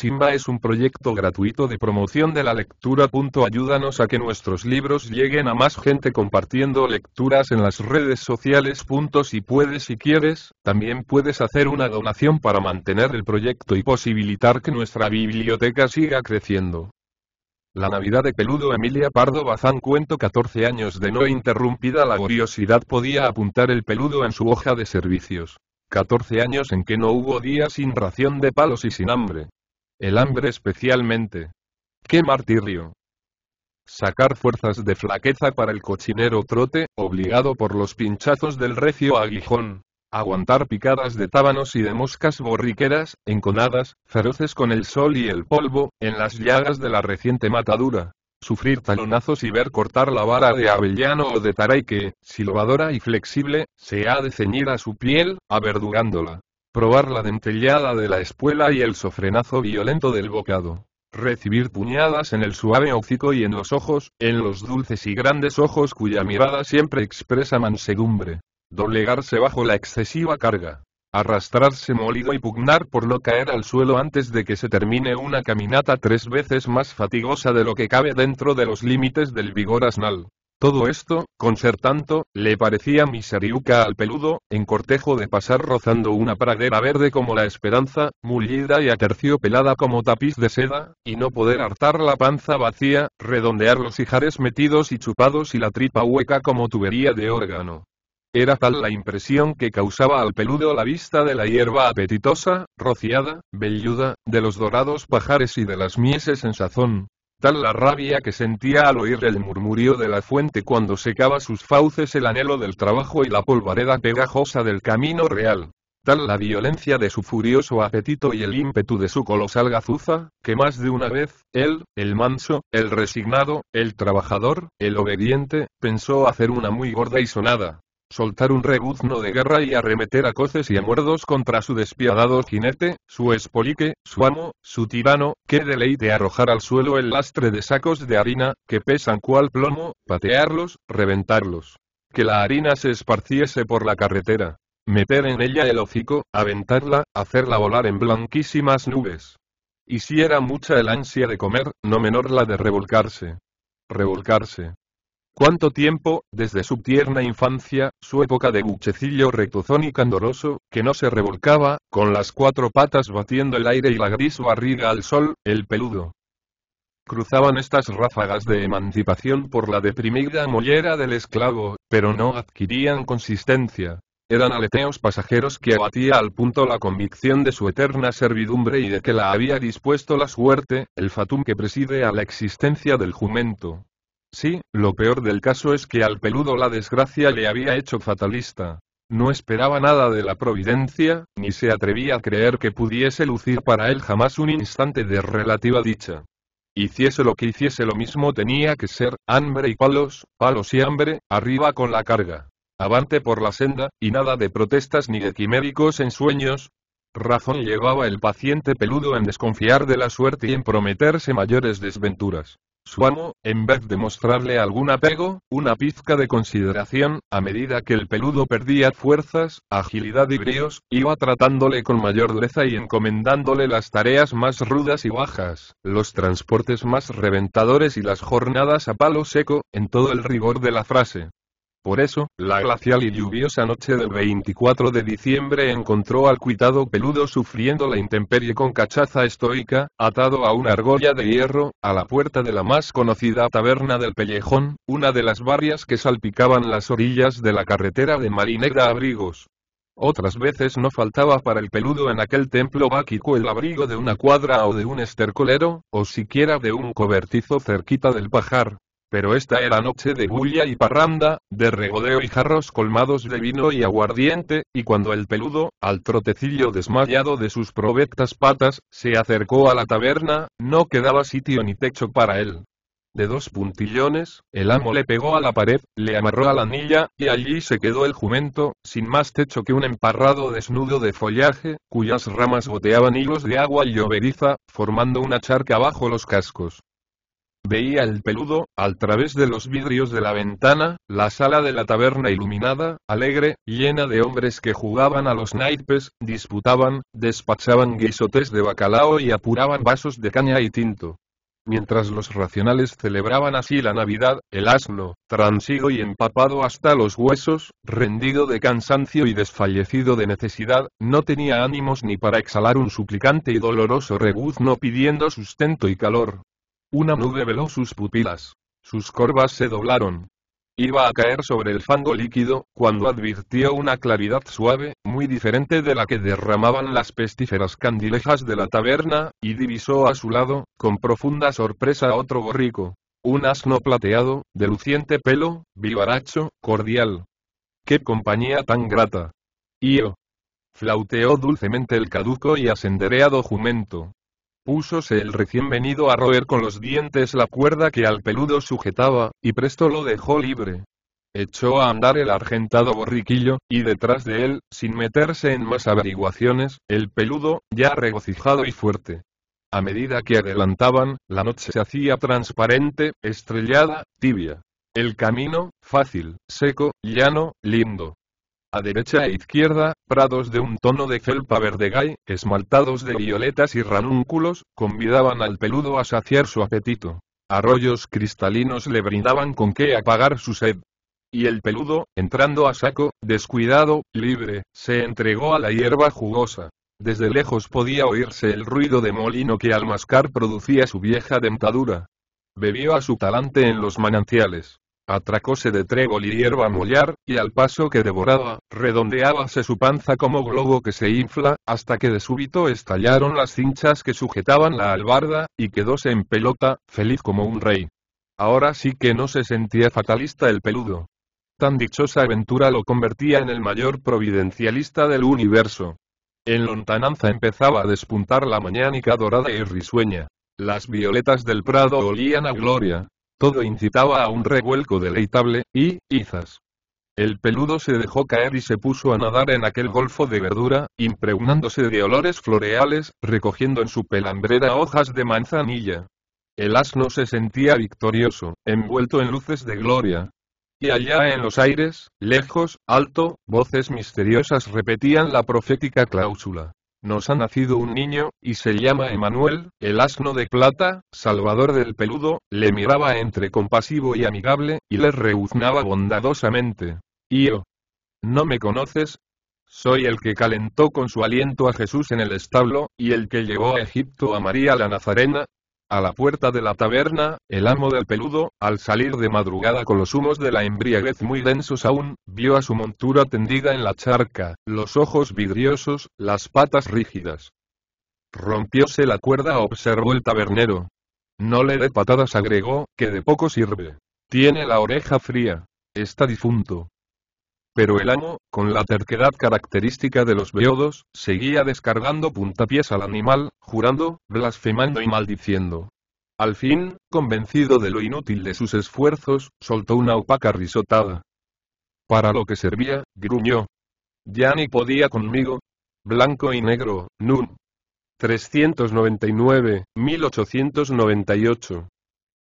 Simba es un proyecto gratuito de promoción de la lectura. Ayúdanos a que nuestros libros lleguen a más gente compartiendo lecturas en las redes sociales. Si puedes y quieres, también puedes hacer una donación para mantener el proyecto y posibilitar que nuestra biblioteca siga creciendo. La Navidad de Peludo Emilia Pardo Bazán cuento 14 años de no interrumpida laboriosidad podía apuntar el peludo en su hoja de servicios. 14 años en que no hubo día sin ración de palos y sin hambre. El hambre especialmente. ¡Qué martirio! Sacar fuerzas de flaqueza para el cochinero trote, obligado por los pinchazos del recio aguijón. Aguantar picadas de tábanos y de moscas borriqueras, enconadas, feroces con el sol y el polvo, en las llagas de la reciente matadura. Sufrir talonazos y ver cortar la vara de avellano o de taray que, silbadora y flexible, se ha de ceñir a su piel, averdugándola. Probar la dentellada de la espuela y el sofrenazo violento del bocado. Recibir puñadas en el suave hocico y en los ojos, en los dulces y grandes ojos cuya mirada siempre expresa mansedumbre. Doblegarse bajo la excesiva carga. Arrastrarse molido y pugnar por no caer al suelo antes de que se termine una caminata tres veces más fatigosa de lo que cabe dentro de los límites del vigor asnal. Todo esto, con ser tanto, le parecía miseriuca al peludo, en cortejo de pasar rozando una pradera verde como la esperanza, mullida y aterciopelada como tapiz de seda, y no poder hartar la panza vacía, redondear los hijares metidos y chupados y la tripa hueca como tubería de órgano. Era tal la impresión que causaba al peludo la vista de la hierba apetitosa, rociada, velluda, de los dorados pajares y de las mieses en sazón, tal la rabia que sentía al oír el murmurio de la fuente cuando secaba sus fauces el anhelo del trabajo y la polvareda pegajosa del camino real. Tal la violencia de su furioso apetito y el ímpetu de su colosal gazuza, que más de una vez, él, el manso, el resignado, el trabajador, el obediente, pensó hacer una muy gorda y sonada, soltar un rebuzno de guerra y arremeter a coces y a muerdos contra su despiadado jinete, su espolique, su amo, su tirano, qué deleite arrojar al suelo el lastre de sacos de harina, que pesan cual plomo, patearlos, reventarlos. Que la harina se esparciese por la carretera. Meter en ella el hocico, aventarla, hacerla volar en blanquísimas nubes. Y si era mucha el ansia de comer, no menor la de revolcarse. Revolcarse cuánto tiempo, desde su tierna infancia, su época de buchecillo rectozón y candoroso, que no se revolcaba, con las cuatro patas batiendo el aire y la gris barriga al sol, el peludo. Cruzaban estas ráfagas de emancipación por la deprimida mollera del esclavo, pero no adquirían consistencia. Eran aleteos pasajeros que abatía al punto la convicción de su eterna servidumbre y de que la había dispuesto la suerte, el fatum que preside a la existencia del jumento. Sí, lo peor del caso es que al peludo la desgracia le había hecho fatalista. No esperaba nada de la providencia, ni se atrevía a creer que pudiese lucir para él jamás un instante de relativa dicha. Hiciese lo que hiciese lo mismo tenía que ser, hambre y palos, palos y hambre, arriba con la carga. Avante por la senda, y nada de protestas ni de quiméricos ensueños. Razón llevaba el paciente peludo en desconfiar de la suerte y en prometerse mayores desventuras. Su amo, en vez de mostrarle algún apego, una pizca de consideración, a medida que el peludo perdía fuerzas, agilidad y bríos, iba tratándole con mayor dureza y encomendándole las tareas más rudas y bajas, los transportes más reventadores y las jornadas a palo seco, en todo el rigor de la frase. Por eso, la glacial y lluviosa noche del 24 de diciembre encontró al cuitado peludo sufriendo la intemperie con cachaza estoica, atado a una argolla de hierro, a la puerta de la más conocida taberna del Pellejón, una de las barrias que salpicaban las orillas de la carretera de Marinera Abrigos. Otras veces no faltaba para el peludo en aquel templo báquico el abrigo de una cuadra o de un estercolero, o siquiera de un cobertizo cerquita del pajar, pero esta era noche de bulla y parranda, de regodeo y jarros colmados de vino y aguardiente, y cuando el peludo, al trotecillo desmayado de sus provectas patas, se acercó a la taberna, no quedaba sitio ni techo para él. De dos puntillones, el amo le pegó a la pared, le amarró a la anilla, y allí se quedó el jumento, sin más techo que un emparrado desnudo de follaje, cuyas ramas goteaban hilos de agua lloveriza, formando una charca bajo los cascos. Veía el peludo, al través de los vidrios de la ventana, la sala de la taberna iluminada, alegre, llena de hombres que jugaban a los naipes, disputaban, despachaban guisotes de bacalao y apuraban vasos de caña y tinto. Mientras los racionales celebraban así la Navidad, el asno, transido y empapado hasta los huesos, rendido de cansancio y desfallecido de necesidad, no tenía ánimos ni para exhalar un suplicante y doloroso rebuzno pidiendo sustento y calor, una nube veló sus pupilas. Sus corvas se doblaron. Iba a caer sobre el fango líquido, cuando advirtió una claridad suave, muy diferente de la que derramaban las pestíferas candilejas de la taberna, y divisó a su lado, con profunda sorpresa a otro borrico. Un asno plateado, de luciente pelo, vivaracho, cordial. ¡Qué compañía tan grata! Io. Flauteó dulcemente el caduco y asendereado jumento. Púsose el recién venido a roer con los dientes la cuerda que al peludo sujetaba, y presto lo dejó libre. Echó a andar el argentado borriquillo, y detrás de él, sin meterse en más averiguaciones, el peludo, ya regocijado y fuerte. A medida que adelantaban, la noche se hacía transparente, estrellada, tibia. El camino, fácil, seco, llano, lindo. A derecha e izquierda, prados de un tono de felpa verdegay, esmaltados de violetas y ranúnculos, convidaban al peludo a saciar su apetito. Arroyos cristalinos le brindaban con qué apagar su sed. Y el peludo, entrando a saco, descuidado, libre, se entregó a la hierba jugosa. Desde lejos podía oírse el ruido de molino que al mascar producía su vieja dentadura. Bebió a su talante en los mananciales atracóse de trébol y hierba mollar, y al paso que devoraba, redondeábase su panza como globo que se infla, hasta que de súbito estallaron las cinchas que sujetaban la albarda, y quedóse en pelota, feliz como un rey. Ahora sí que no se sentía fatalista el peludo. Tan dichosa aventura lo convertía en el mayor providencialista del universo. En lontananza empezaba a despuntar la mañánica dorada y risueña. Las violetas del prado olían a gloria, todo incitaba a un revuelco deleitable, y, izas. El peludo se dejó caer y se puso a nadar en aquel golfo de verdura, impregnándose de olores floreales, recogiendo en su pelambrera hojas de manzanilla. El asno se sentía victorioso, envuelto en luces de gloria. Y allá en los aires, lejos, alto, voces misteriosas repetían la profética cláusula. Nos ha nacido un niño, y se llama Emanuel, el asno de plata, salvador del peludo, le miraba entre compasivo y amigable, y le reuznaba bondadosamente. Yo, ¿No me conoces? Soy el que calentó con su aliento a Jesús en el establo, y el que llevó a Egipto a María la Nazarena, a la puerta de la taberna, el amo del peludo, al salir de madrugada con los humos de la embriaguez muy densos aún, vio a su montura tendida en la charca, los ojos vidriosos, las patas rígidas. Rompióse la cuerda, observó el tabernero. No le dé patadas, agregó, que de poco sirve. Tiene la oreja fría. Está difunto. Pero el amo, con la terquedad característica de los beodos, seguía descargando puntapiés al animal, jurando, blasfemando y maldiciendo. Al fin, convencido de lo inútil de sus esfuerzos, soltó una opaca risotada. Para lo que servía, gruñó. Ya ni podía conmigo. Blanco y negro, nun. 399, 1898.